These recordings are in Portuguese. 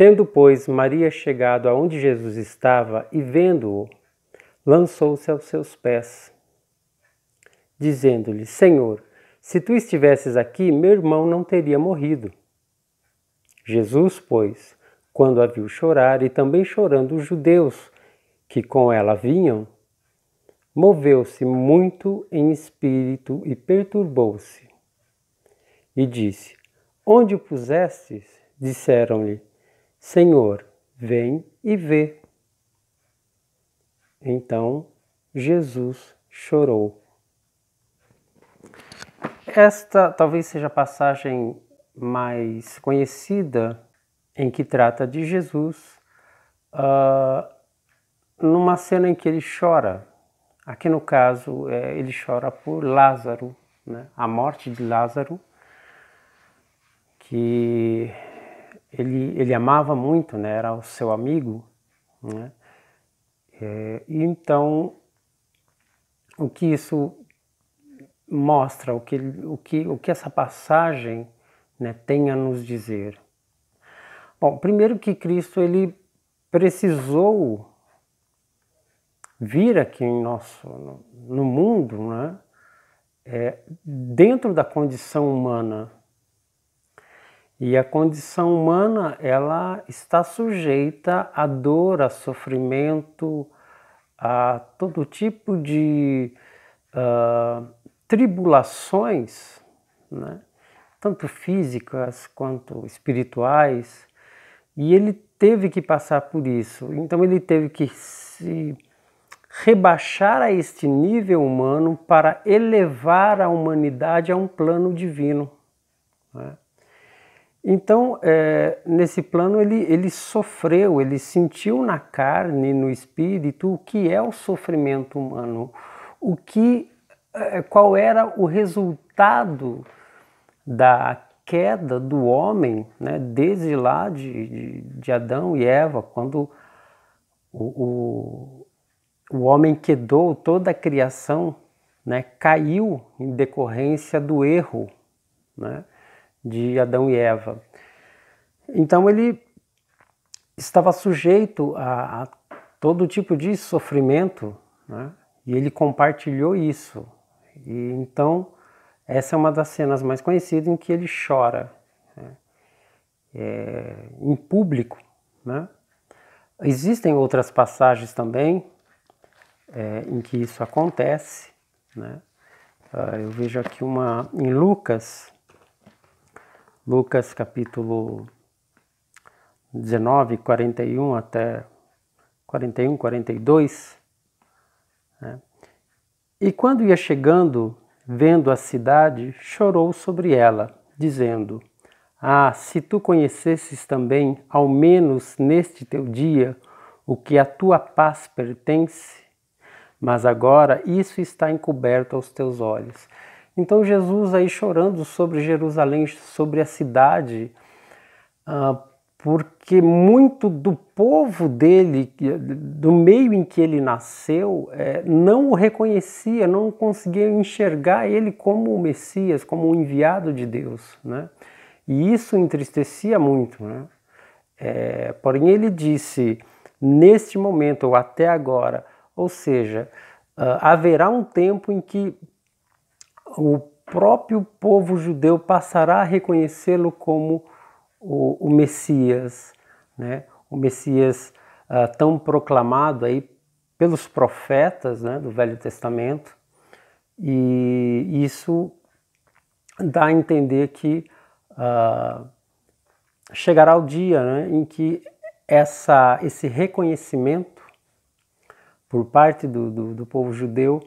Tendo, pois, Maria chegado aonde Jesus estava e vendo-o, lançou-se aos seus pés, dizendo-lhe: Senhor, se tu estivesses aqui, meu irmão não teria morrido. Jesus, pois, quando a viu chorar e também chorando os judeus que com ela vinham, moveu-se muito em espírito e perturbou-se. E disse: Onde o pusestes? Disseram-lhe: Senhor, vem e vê. Então Jesus chorou. Esta talvez seja a passagem mais conhecida em que trata de Jesus uh, numa cena em que ele chora. Aqui no caso, é, ele chora por Lázaro, né? a morte de Lázaro, que ele, ele amava muito, né? era o seu amigo. Né? É, então, o que isso mostra, o que, o que, o que essa passagem né, tem a nos dizer? Bom, primeiro que Cristo ele precisou vir aqui em nosso, no mundo, né? É, dentro da condição humana, e a condição humana, ela está sujeita à dor, a sofrimento, a todo tipo de uh, tribulações, né? tanto físicas quanto espirituais, e ele teve que passar por isso. Então ele teve que se rebaixar a este nível humano para elevar a humanidade a um plano divino. Né? Então, é, nesse plano, ele, ele sofreu, ele sentiu na carne, no espírito, o que é o sofrimento humano, o que, é, qual era o resultado da queda do homem, né, desde lá de, de, de Adão e Eva, quando o, o, o homem quedou, toda a criação né, caiu em decorrência do erro. Né? de Adão e Eva. Então ele estava sujeito a, a todo tipo de sofrimento, né? e ele compartilhou isso. E então essa é uma das cenas mais conhecidas em que ele chora né? é, em público. Né? Existem outras passagens também é, em que isso acontece. Né? Ah, eu vejo aqui uma em Lucas Lucas capítulo 19, 41 até 41, 42. Né? E quando ia chegando, vendo a cidade, chorou sobre ela, dizendo: Ah, se tu conhecesses também, ao menos neste teu dia, o que à tua paz pertence, mas agora isso está encoberto aos teus olhos. Então Jesus aí chorando sobre Jerusalém, sobre a cidade, ah, porque muito do povo dele, do meio em que ele nasceu, é, não o reconhecia, não conseguia enxergar ele como o Messias, como o enviado de Deus, né? E isso entristecia muito, né? É, porém ele disse, neste momento ou até agora, ou seja, ah, haverá um tempo em que o próprio povo judeu passará a reconhecê-lo como o, o, Messias, né? o Messias ah, tão proclamado aí pelos profetas né, do Velho Testamento. E isso dá a entender que ah, chegará o dia né, em que essa, esse reconhecimento por parte do, do, do povo judeu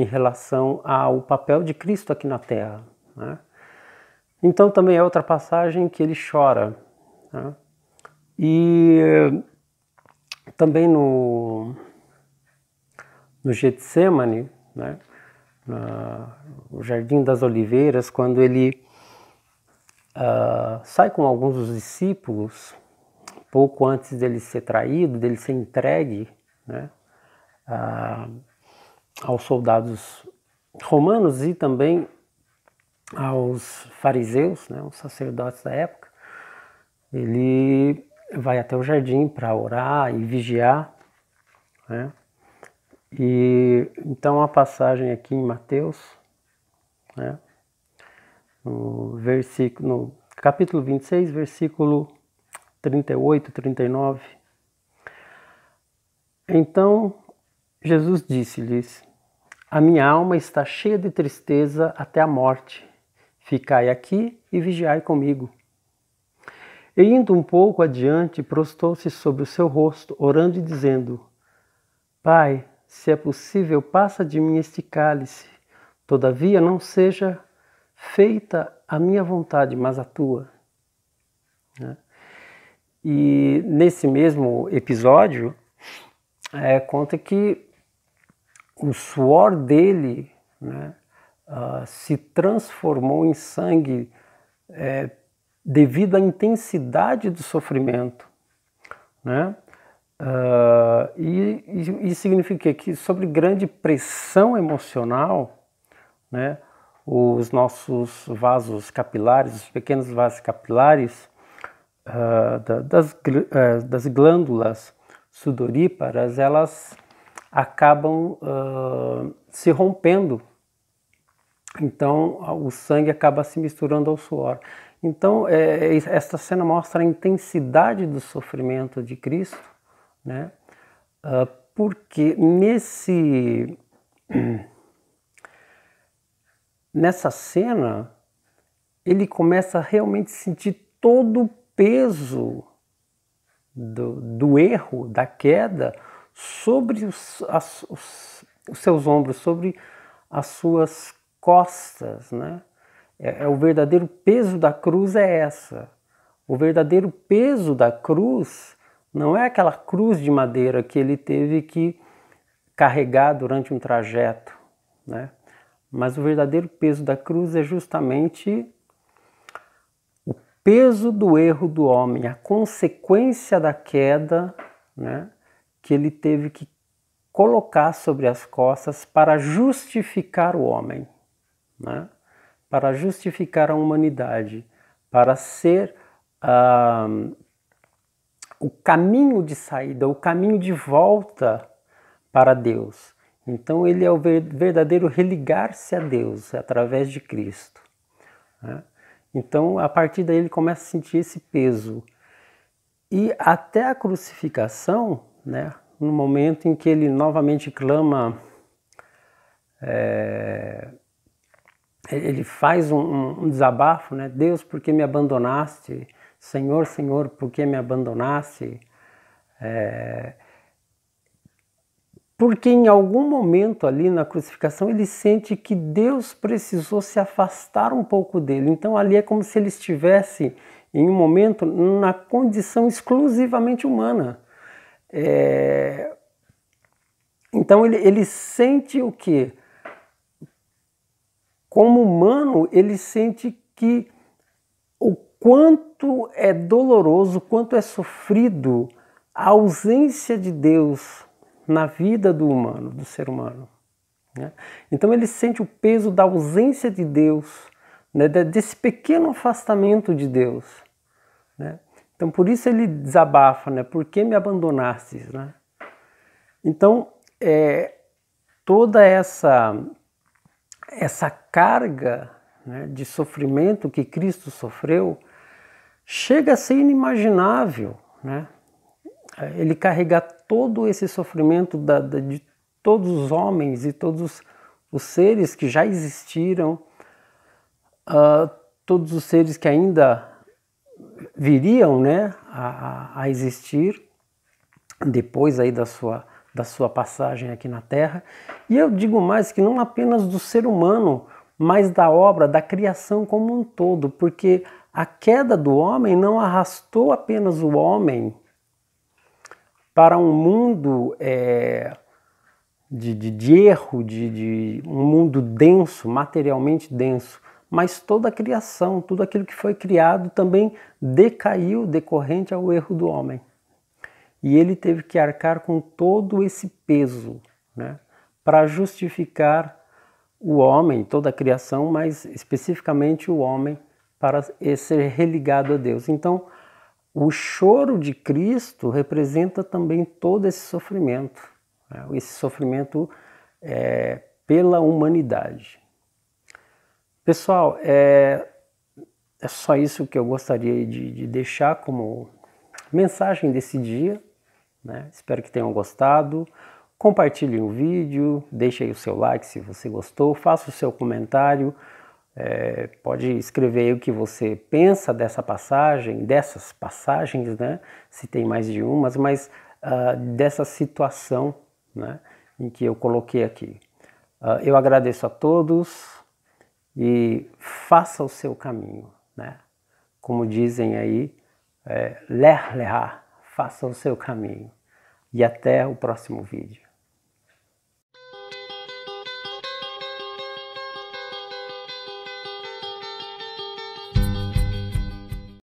em relação ao papel de Cristo aqui na terra. Né? Então também é outra passagem que ele chora. Né? E também no, no Getsemane, né? no Jardim das Oliveiras, quando ele uh, sai com alguns dos discípulos, pouco antes dele ser traído, dele ser entregue, né? Uh, aos soldados romanos e também aos fariseus, né, os sacerdotes da época. Ele vai até o jardim para orar e vigiar. Né? E então a passagem aqui em Mateus, né, no, versículo, no capítulo 26, versículo 38, 39. Então Jesus disse-lhes: a minha alma está cheia de tristeza até a morte. Ficai aqui e vigiai comigo. E indo um pouco adiante, prostou-se sobre o seu rosto, orando e dizendo: Pai, se é possível, passa de mim este cálice. Todavia, não seja feita a minha vontade, mas a tua. Né? E nesse mesmo episódio, é, conta que o suor dele né, uh, se transformou em sangue é, devido à intensidade do sofrimento. Né? Uh, e, e, significa que sobre grande pressão emocional, né, os nossos vasos capilares, os pequenos vasos capilares uh, das, eh, das glândulas sudoríparas, elas acabam uh, se rompendo. Então o sangue acaba se misturando ao suor. Então é, é esta cena mostra a intensidade do sofrimento de Cristo, né? Uh, porque nesse nessa cena ele começa a realmente sentir todo o peso do, do erro, da queda, sobre os, as, os, os seus ombros, sobre as suas costas, né? É, é, o verdadeiro peso da cruz é essa. O verdadeiro peso da cruz não é aquela cruz de madeira que ele teve que carregar durante um trajeto, né? Mas o verdadeiro peso da cruz é justamente o peso do erro do homem, a consequência da queda, né? que ele teve que colocar sobre as costas para justificar o homem, né? para justificar a humanidade, para ser ah, o caminho de saída, o caminho de volta para Deus. Então ele é o verdadeiro religar-se a Deus através de Cristo. Né? Então a partir daí ele começa a sentir esse peso. E até a crucificação, né? No momento em que ele novamente clama, é, ele faz um, um, desabafo, né? Deus, por que me abandonaste? Senhor, Senhor, por que me abandonaste? É, porque em algum momento ali na crucificação ele sente que Deus precisou se afastar um pouco dele. Então ali é como se ele estivesse em um momento na condição exclusivamente humana. É... Então ele, ele sente o quê? Como humano, ele sente que o quanto é doloroso, o quanto é sofrido a ausência de Deus na vida do humano, do ser humano. Né? Então ele sente o peso da ausência de Deus, né? desse pequeno afastamento de Deus. Né? Então por isso ele desabafa, né? Por que me abandonastes, né? Então é, toda essa essa carga né, de sofrimento que Cristo sofreu chega a ser inimaginável, né? Ele carregar todo esse sofrimento da, da, de todos os homens e todos os seres que já existiram, uh, todos os seres que ainda viriam né, a, a existir depois aí da sua, da sua passagem aqui na Terra. E eu digo mais que não apenas do ser humano, mas da obra, da criação como um todo, porque a queda do homem não arrastou apenas o homem para um mundo é, de, de, de, erro, de, de um mundo denso, materialmente denso, mas toda a criação, tudo aquilo que foi criado também decaiu decorrente ao erro do homem. E ele teve que arcar com todo esse peso né, para justificar o homem, toda a criação, mas especificamente o homem, para ser religado a Deus. Então, o choro de Cristo representa também todo esse sofrimento, né, esse sofrimento é, pela humanidade. Pessoal, é, é só isso que eu gostaria de, de deixar como mensagem desse dia. Né? Espero que tenham gostado. Compartilhe o vídeo, deixe aí o seu like se você gostou, faça o seu comentário. É, pode escrever aí o que você pensa dessa passagem, dessas passagens, né? Se tem mais de umas, mas uh, dessa situação né? em que eu coloquei aqui. Uh, eu agradeço a todos e faça o seu caminho, né? Como dizem aí, é, ler, ler, faça o seu caminho. E até o próximo vídeo.